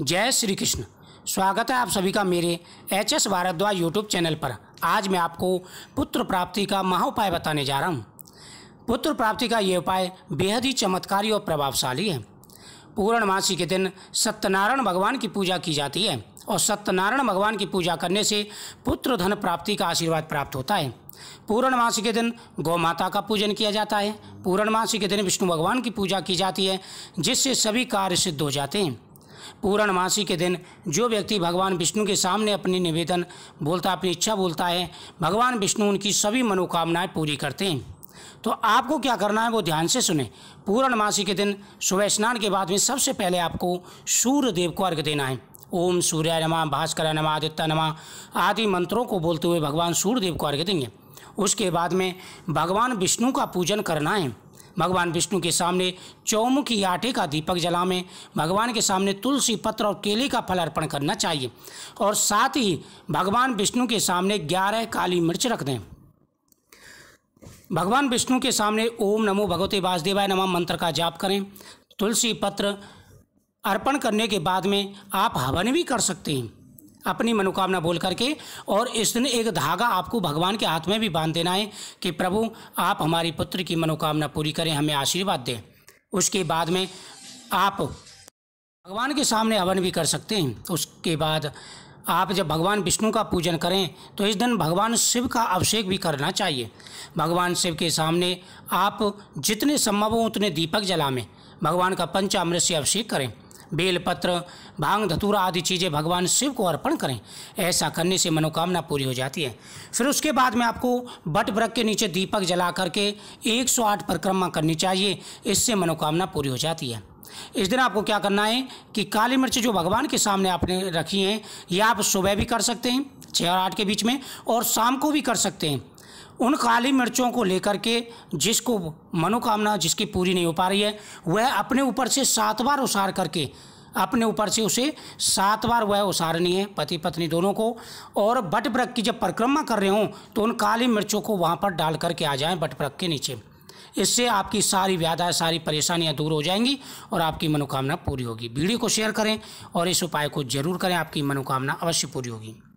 जय श्री कृष्ण स्वागत है आप सभी का मेरे H S Bhardwaj YouTube channel पर आज मैं आपको पुत्र प्राप्ति का महा उपाय बताने जा रहा हूँ पुत्र प्राप्ति का ये उपाय बेहद ही चमत्कारी और प्रभावशाली है पूर्णमासी के दिन सत्यनारायण भगवान की पूजा की जाती है और सत्यनारायण भगवान की पूजा करने से पुत्र धन प्राप्ति का आशीर्वाद प्राप्त होता है पूर्णमासी के दिन गौ माता का पूजन किया जाता है पूर्णमासी के दिन विष्णु भगवान की पूजा की जाती है जिससे सभी कार्य सिद्ध हो जाते हैं पूर्णमासी के दिन जो व्यक्ति भगवान विष्णु के सामने अपने निवेदन बोलता अपनी इच्छा बोलता है भगवान विष्णु उनकी सभी मनोकामनाएं पूरी करते हैं तो आपको क्या करना है वो ध्यान से सुने पूर्णमासी के दिन सुबह स्नान के बाद में सबसे पहले आपको सूर्य देव को अर्घ देना है ओम सूर्य नमा भास्कर नमा आदित्य नमा आदि मंत्रों को बोलते हुए भगवान सूर्यदेव को अर्घ्य देंगे उसके बाद में भगवान विष्णु का पूजन करना है भगवान विष्णु के सामने चौमुखी आटे का दीपक में भगवान के सामने तुलसी पत्र और केले का फल अर्पण करना चाहिए और साथ ही भगवान विष्णु के सामने ग्यारह काली मिर्च रख दें भगवान विष्णु के सामने ओम नमो भगवते वासुदेवाय नमः मंत्र का जाप करें तुलसी पत्र अर्पण करने के बाद में आप हवन भी कर सकते हैं अपनी मनोकामना बोल करके और इस दिन एक धागा आपको भगवान के हाथ में भी बांध देना है कि प्रभु आप हमारे पुत्र की मनोकामना पूरी करें हमें आशीर्वाद दें उसके बाद में आप भगवान के सामने हवन भी कर सकते हैं उसके बाद आप जब भगवान विष्णु का पूजन करें तो इस दिन भगवान शिव का अभिषेक भी करना चाहिए भगवान शिव के सामने आप जितने संभव हो उतने दीपक में भगवान का पंचामृत से अभिषेक करें बेलपत्र भांग धतूरा आदि चीज़ें भगवान शिव को अर्पण करें ऐसा करने से मनोकामना पूरी हो जाती है फिर उसके बाद में आपको बट ब्रक के नीचे दीपक जला करके 108 परिक्रमा करनी चाहिए इससे मनोकामना पूरी हो जाती है इस दिन आपको क्या करना है कि काली मिर्च जो भगवान के सामने आपने रखी हैं यह आप सुबह भी कर सकते हैं छः और आठ के बीच में और शाम को भी कर सकते हैं उन काली मिर्चों को लेकर के जिसको मनोकामना जिसकी पूरी नहीं हो पा रही है वह अपने ऊपर से सात बार उसार करके अपने ऊपर से उसे सात बार वह उसारनी है पति पत्नी दोनों को और बट की जब परिक्रमा कर रहे हों तो उन काली मिर्चों को वहाँ पर डाल करके आ जाएँ बट के नीचे इससे आपकी सारी व्याधाएँ सारी परेशानियाँ दूर हो जाएंगी और आपकी मनोकामना पूरी होगी वीडियो को शेयर करें और इस उपाय को जरूर करें आपकी मनोकामना अवश्य पूरी होगी